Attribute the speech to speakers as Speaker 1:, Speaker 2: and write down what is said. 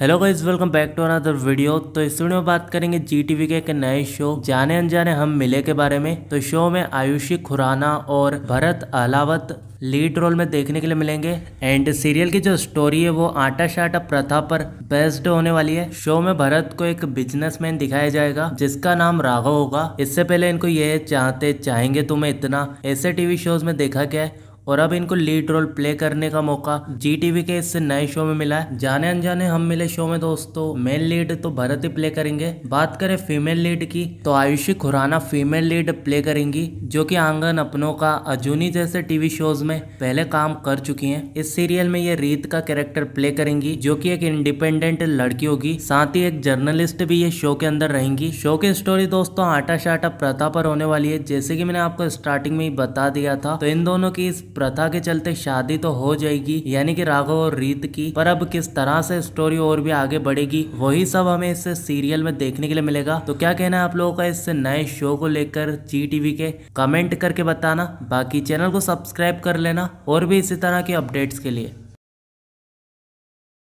Speaker 1: hello guys welcome back to another video तो इस video में बात करेंगे जी टीवी के एक नए शो जाने अनजाने हम मिले के बारे में तो शो में आयुषी खुराना और भरत अलावत लीड रोल में देखने के लिए मिलेंगे एंड सीरियल की जो स्टोरी है वो आटा शाटा प्रथा पर बेस्ड होने वाली है शो में भरत को एक बिजनेसमैन दिखाया जाएगा जिसका नाम राघव होगा इससे पहले इनको ये चाहते चाहेंगे तुम्हें इतना ऐसे टीवी शोज में देखा गया है और अब इनको लीड रोल प्ले करने का मौका जी टीवी के इस नए शो में मिला है जाने अनजाने हम मिले शो में दोस्तों मेल लीड तो भरत ही प्ले करेंगे बात करें फीमेल लीड की तो Ayushi Khurana female lead play करेंगी जो कि आंगन अपनों का अजूनी जैसे टीवी शोज में पहले काम कर चुकी हैं इस सीरियल में ये रीत का कैरेक्टर प्ले करेंगी जो कि एक इंडिपेंडेंट लड़की होगी साथ ही एक जर्नलिस्ट भी ये शो के अंदर रहेंगी शो की स्टोरी दोस्तों आटा शाटा प्रथा पर होने वाली है जैसे कि मैंने आपको स्टार्टिंग में ही बता दिया था तो इन दोनों की इस प्रथा के चलते शादी तो हो जाएगी यानी कि राघव और रीत की पर अब किस तरह से स्टोरी और भी आगे बढ़ेगी वही सब हमें इस सीरियल में देखने के लिए मिलेगा तो क्या कहना है आप लोगों का इस नए शो को लेकर जी टीवी के कमेंट करके बताना बाकी चैनल को सब्सक्राइब कर लेना और भी इसी तरह के अपडेट्स के लिए